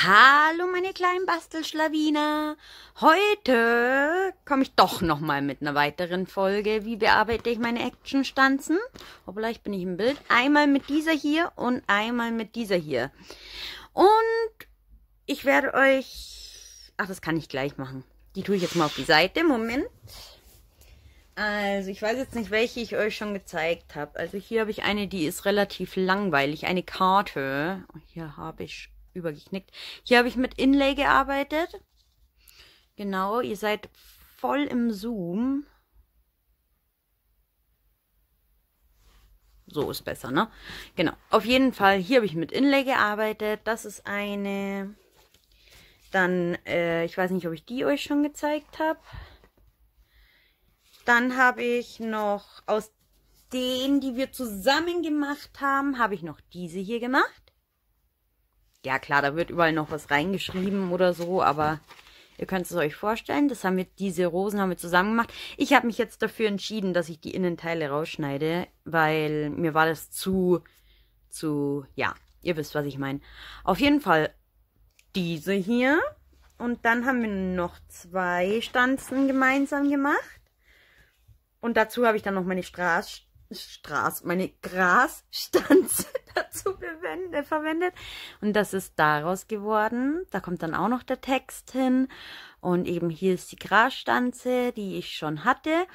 Hallo meine kleinen Bastelschlawiner. Heute komme ich doch nochmal mit einer weiteren Folge. Wie bearbeite ich meine Actionstanzen? Hoppla, ich bin ich im Bild. Einmal mit dieser hier und einmal mit dieser hier. Und ich werde euch... Ach, das kann ich gleich machen. Die tue ich jetzt mal auf die Seite. Moment. Also, ich weiß jetzt nicht, welche ich euch schon gezeigt habe. Also, hier habe ich eine, die ist relativ langweilig. Eine Karte. Hier habe ich übergeknickt. Hier habe ich mit Inlay gearbeitet. Genau, ihr seid voll im Zoom. So ist besser, ne? Genau. Auf jeden Fall, hier habe ich mit Inlay gearbeitet. Das ist eine... Dann, äh, ich weiß nicht, ob ich die euch schon gezeigt habe. Dann habe ich noch aus denen, die wir zusammen gemacht haben, habe ich noch diese hier gemacht ja klar, da wird überall noch was reingeschrieben oder so, aber ihr könnt es euch vorstellen. Das haben wir, diese Rosen haben wir zusammen gemacht. Ich habe mich jetzt dafür entschieden, dass ich die Innenteile rausschneide, weil mir war das zu, zu, ja, ihr wisst, was ich meine. Auf jeden Fall diese hier. Und dann haben wir noch zwei Stanzen gemeinsam gemacht. Und dazu habe ich dann noch meine Straß, Straß, meine Grasstanze dazu äh, verwendet. Und das ist daraus geworden. Da kommt dann auch noch der Text hin. Und eben hier ist die Grasstanze, die ich schon hatte.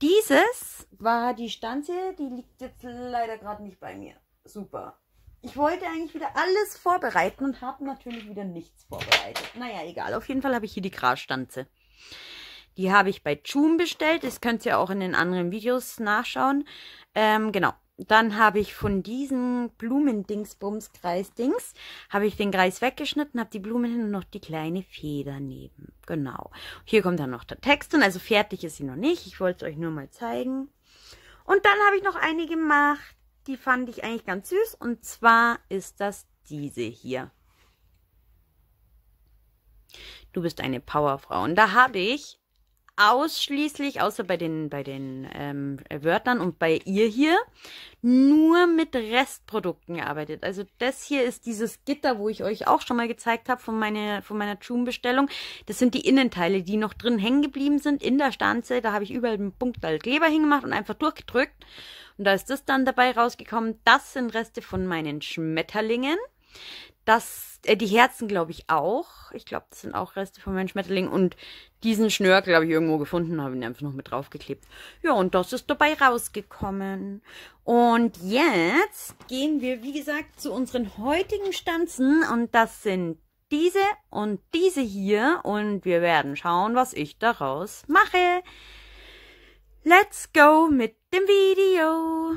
Dieses war die Stanze, die liegt jetzt leider gerade nicht bei mir. Super. Ich wollte eigentlich wieder alles vorbereiten und habe natürlich wieder nichts vorbereitet. Naja, egal. Auf jeden Fall habe ich hier die Grasstanze. Die habe ich bei Joom bestellt. Das könnt ihr auch in den anderen Videos nachschauen. Ähm, genau, dann habe ich von diesem Blumendingsbums-Kreisdings, habe ich den Kreis weggeschnitten, habe die Blumen hin und noch die kleine Feder neben. Genau. Hier kommt dann noch der Text hin, also fertig ist sie noch nicht. Ich wollte es euch nur mal zeigen. Und dann habe ich noch eine gemacht, die fand ich eigentlich ganz süß. Und zwar ist das diese hier. Du bist eine Powerfrau. Und da habe ich ausschließlich, außer bei den, bei den ähm, Wörtern und bei ihr hier, nur mit Restprodukten gearbeitet. Also das hier ist dieses Gitter, wo ich euch auch schon mal gezeigt habe von, meine, von meiner Joom-Bestellung. Das sind die Innenteile, die noch drin hängen geblieben sind in der Stanze. Da habe ich überall einen Punkt Kleber hingemacht und einfach durchgedrückt. Und da ist das dann dabei rausgekommen. Das sind Reste von meinen Schmetterlingen. Das, äh, die Herzen glaube ich auch. Ich glaube, das sind auch Reste von meinen Schmetterlingen. Und diesen Schnörkel habe ich irgendwo gefunden, habe ihn einfach noch mit draufgeklebt. Ja, und das ist dabei rausgekommen. Und jetzt gehen wir, wie gesagt, zu unseren heutigen Stanzen. Und das sind diese und diese hier. Und wir werden schauen, was ich daraus mache. Let's go mit dem Video.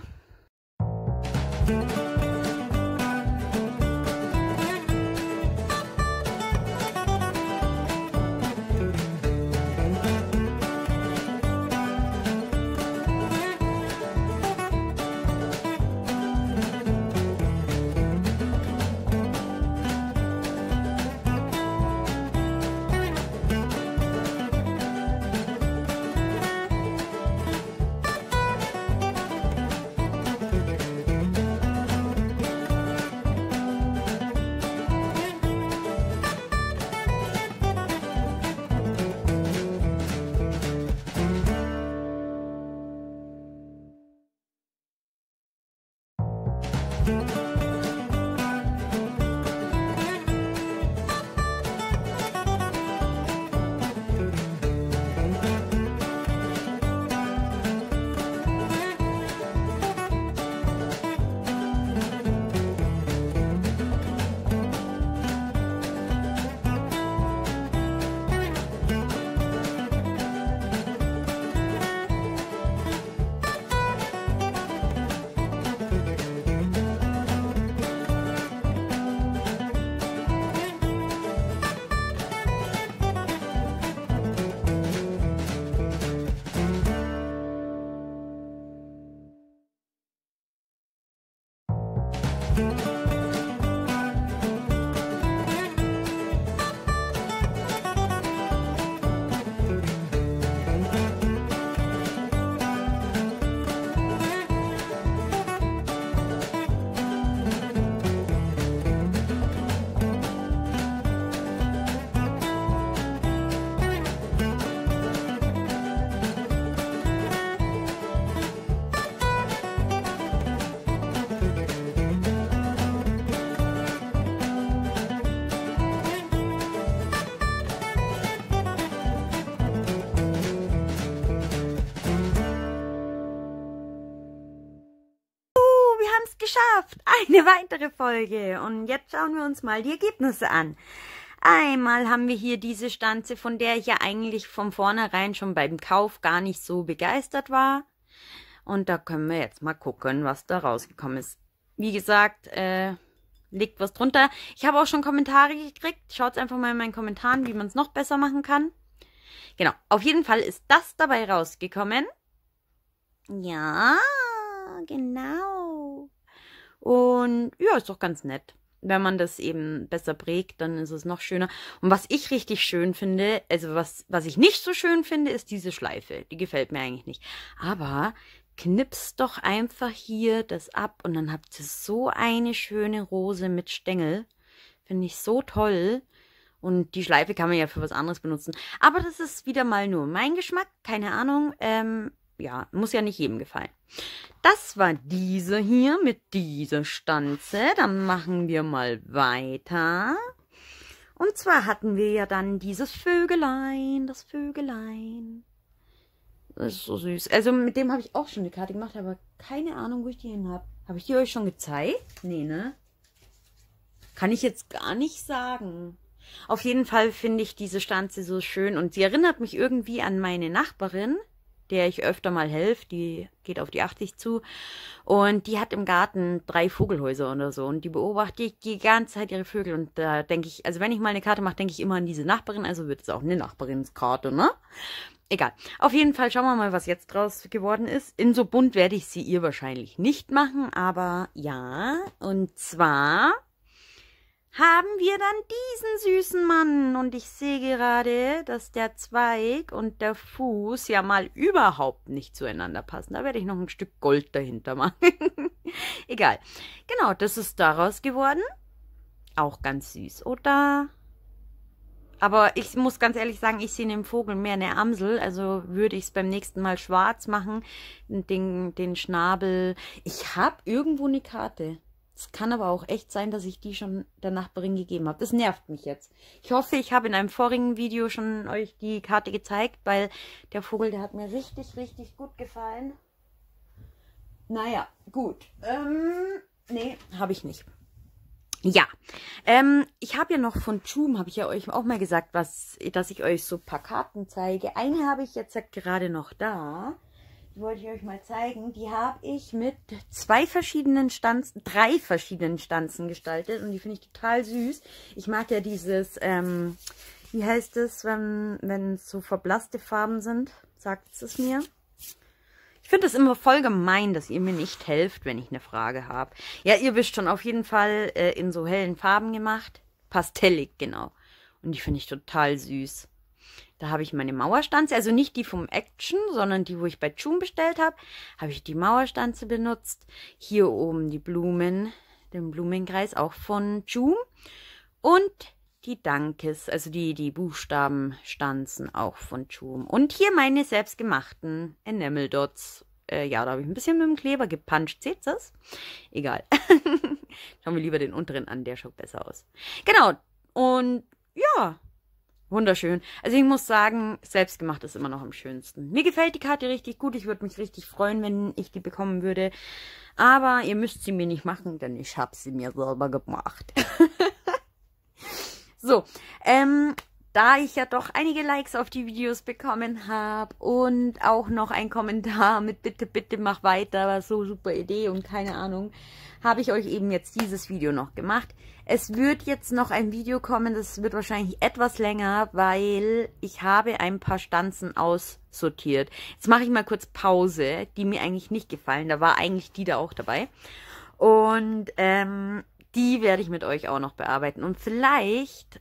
Thank you. geschafft! Eine weitere Folge. Und jetzt schauen wir uns mal die Ergebnisse an. Einmal haben wir hier diese Stanze, von der ich ja eigentlich von vornherein schon beim Kauf gar nicht so begeistert war. Und da können wir jetzt mal gucken, was da rausgekommen ist. Wie gesagt, äh, legt was drunter. Ich habe auch schon Kommentare gekriegt. Schaut einfach mal in meinen Kommentaren, wie man es noch besser machen kann. Genau, auf jeden Fall ist das dabei rausgekommen. Ja, genau. Und ja, ist doch ganz nett. Wenn man das eben besser prägt, dann ist es noch schöner. Und was ich richtig schön finde, also was, was ich nicht so schön finde, ist diese Schleife. Die gefällt mir eigentlich nicht. Aber knipst doch einfach hier das ab und dann habt ihr so eine schöne Rose mit Stängel. Finde ich so toll. Und die Schleife kann man ja für was anderes benutzen. Aber das ist wieder mal nur mein Geschmack. Keine Ahnung. Ähm, ja, muss ja nicht jedem gefallen. Das war diese hier mit dieser Stanze. Dann machen wir mal weiter. Und zwar hatten wir ja dann dieses Vögelein, das Vögelein. Das ist so süß. Also mit dem habe ich auch schon eine Karte gemacht, aber keine Ahnung, wo ich die hin habe. Habe ich die euch schon gezeigt? Nee, ne? Kann ich jetzt gar nicht sagen. Auf jeden Fall finde ich diese Stanze so schön und sie erinnert mich irgendwie an meine Nachbarin der ich öfter mal helfe, die geht auf die 80 zu. Und die hat im Garten drei Vogelhäuser oder so. Und die beobachte ich die ganze Zeit ihre Vögel. Und da denke ich, also wenn ich mal eine Karte mache, denke ich immer an diese Nachbarin. Also wird es auch eine Nachbarinskarte, ne? Egal. Auf jeden Fall schauen wir mal, was jetzt draus geworden ist. In so bunt werde ich sie ihr wahrscheinlich nicht machen, aber ja. Und zwar haben wir dann diesen süßen Mann. Und ich sehe gerade, dass der Zweig und der Fuß ja mal überhaupt nicht zueinander passen. Da werde ich noch ein Stück Gold dahinter machen. Egal. Genau, das ist daraus geworden. Auch ganz süß, oder? Aber ich muss ganz ehrlich sagen, ich sehe in dem Vogel mehr eine Amsel. Also würde ich es beim nächsten Mal schwarz machen. Den, den Schnabel. Ich habe irgendwo eine Karte. Es kann aber auch echt sein, dass ich die schon der Nachbarin gegeben habe. Das nervt mich jetzt. Ich hoffe, ich habe in einem vorigen Video schon euch die Karte gezeigt, weil der Vogel, der hat mir richtig, richtig gut gefallen. Naja, gut. Ähm, nee, habe ich nicht. Ja, ähm, ich habe ja noch von Joom, habe ich ja euch auch mal gesagt, was, dass ich euch so ein paar Karten zeige. Eine habe ich jetzt halt gerade noch da wollte ich euch mal zeigen. Die habe ich mit zwei verschiedenen Stanzen, drei verschiedenen Stanzen gestaltet und die finde ich total süß. Ich mag ja dieses, ähm, wie heißt es, wenn es so verblasste Farben sind? Sagt es mir. Ich finde es immer voll gemein, dass ihr mir nicht helft, wenn ich eine Frage habe. Ja, ihr wisst schon, auf jeden Fall äh, in so hellen Farben gemacht. Pastellig, genau. Und die finde ich total süß. Da habe ich meine Mauerstanze, also nicht die vom Action, sondern die, wo ich bei Chum bestellt habe, habe ich die Mauerstanze benutzt. Hier oben die Blumen, den Blumenkreis auch von Chum. Und die Dankes, also die, die Buchstabenstanzen auch von Chum. Und hier meine selbstgemachten Enamel Dots. Äh, ja, da habe ich ein bisschen mit dem Kleber gepuncht. Seht ihr das? Egal. Schauen wir lieber den unteren an, der schaut besser aus. Genau. Und ja, Wunderschön. Also ich muss sagen, selbstgemacht ist immer noch am schönsten. Mir gefällt die Karte richtig gut. Ich würde mich richtig freuen, wenn ich die bekommen würde. Aber ihr müsst sie mir nicht machen, denn ich habe sie mir selber gemacht. so, ähm, da ich ja doch einige Likes auf die Videos bekommen habe und auch noch ein Kommentar mit bitte, bitte mach weiter, war so super Idee und keine Ahnung, habe ich euch eben jetzt dieses Video noch gemacht. Es wird jetzt noch ein Video kommen, das wird wahrscheinlich etwas länger, weil ich habe ein paar Stanzen aussortiert. Jetzt mache ich mal kurz Pause, die mir eigentlich nicht gefallen, da war eigentlich die da auch dabei. Und ähm, die werde ich mit euch auch noch bearbeiten. Und vielleicht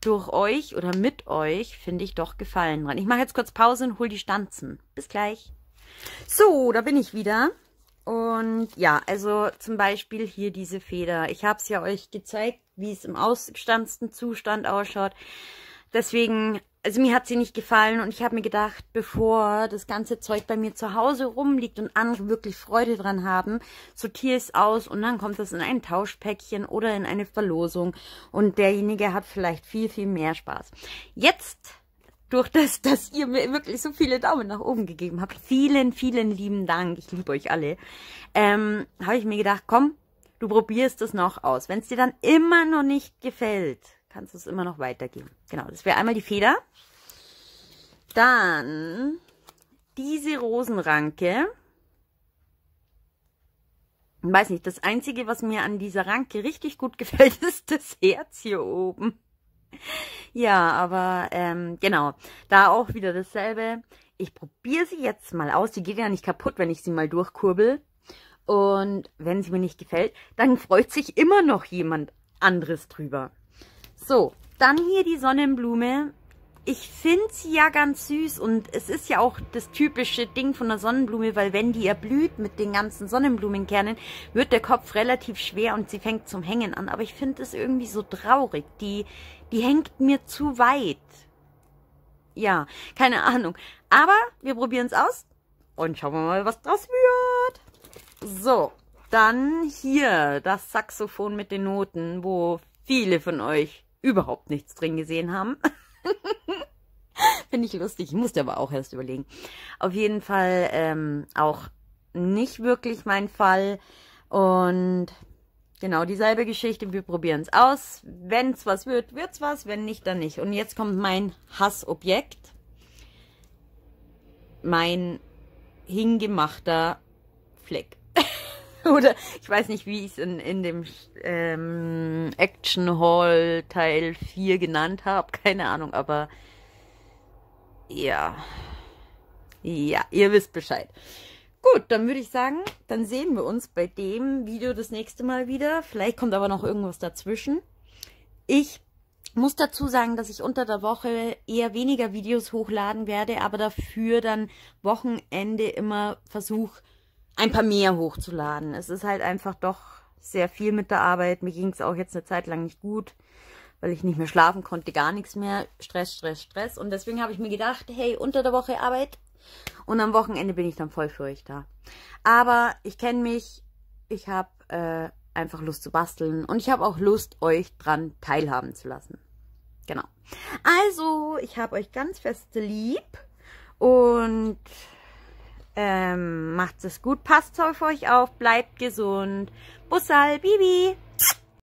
durch euch oder mit euch finde ich doch Gefallen dran. Ich mache jetzt kurz Pause und hole die Stanzen. Bis gleich. So, da bin ich wieder. Und ja, also zum Beispiel hier diese Feder. Ich habe es ja euch gezeigt, wie es im ausgestanzten Zustand ausschaut. Deswegen, also mir hat sie nicht gefallen und ich habe mir gedacht, bevor das ganze Zeug bei mir zu Hause rumliegt und andere wirklich Freude dran haben, sortiere es aus und dann kommt das in ein Tauschpäckchen oder in eine Verlosung und derjenige hat vielleicht viel, viel mehr Spaß. Jetzt durch das, dass ihr mir wirklich so viele Daumen nach oben gegeben habt. Vielen, vielen lieben Dank. Ich liebe euch alle. Ähm, habe ich mir gedacht, komm, du probierst es noch aus. Wenn es dir dann immer noch nicht gefällt, kannst du es immer noch weitergeben. Genau, das wäre einmal die Feder. Dann diese Rosenranke. Ich weiß nicht, das Einzige, was mir an dieser Ranke richtig gut gefällt, ist das Herz hier oben. Ja, aber ähm, genau, da auch wieder dasselbe. Ich probiere sie jetzt mal aus. Die geht ja nicht kaputt, wenn ich sie mal durchkurbel. Und wenn sie mir nicht gefällt, dann freut sich immer noch jemand anderes drüber. So, dann hier die Sonnenblume. Ich finde sie ja ganz süß und es ist ja auch das typische Ding von der Sonnenblume, weil wenn die erblüht mit den ganzen Sonnenblumenkernen, wird der Kopf relativ schwer und sie fängt zum Hängen an. Aber ich finde es irgendwie so traurig. Die, die hängt mir zu weit. Ja, keine Ahnung. Aber wir probieren es aus und schauen wir mal, was draus wird. So, dann hier das Saxophon mit den Noten, wo viele von euch überhaupt nichts drin gesehen haben. Finde ich lustig. Ich musste aber auch erst überlegen. Auf jeden Fall ähm, auch nicht wirklich mein Fall. Und genau dieselbe Geschichte. Wir probieren es aus. Wenn es was wird, wird es was. Wenn nicht, dann nicht. Und jetzt kommt mein Hassobjekt. Mein hingemachter Fleck. Oder ich weiß nicht, wie ich es in, in dem ähm, Action Hall Teil 4 genannt habe. Keine Ahnung, aber ja. Ja, ihr wisst Bescheid. Gut, dann würde ich sagen, dann sehen wir uns bei dem Video das nächste Mal wieder. Vielleicht kommt aber noch irgendwas dazwischen. Ich muss dazu sagen, dass ich unter der Woche eher weniger Videos hochladen werde, aber dafür dann Wochenende immer versuche, ein paar mehr hochzuladen. Es ist halt einfach doch sehr viel mit der Arbeit. Mir ging es auch jetzt eine Zeit lang nicht gut, weil ich nicht mehr schlafen konnte, gar nichts mehr. Stress, Stress, Stress. Und deswegen habe ich mir gedacht, hey, unter der Woche Arbeit. Und am Wochenende bin ich dann voll für euch da. Aber ich kenne mich, ich habe äh, einfach Lust zu basteln und ich habe auch Lust, euch dran teilhaben zu lassen. Genau. Also, ich habe euch ganz fest lieb und ähm, macht's es gut, passt auf euch auf, bleibt gesund. Bussal, Bibi!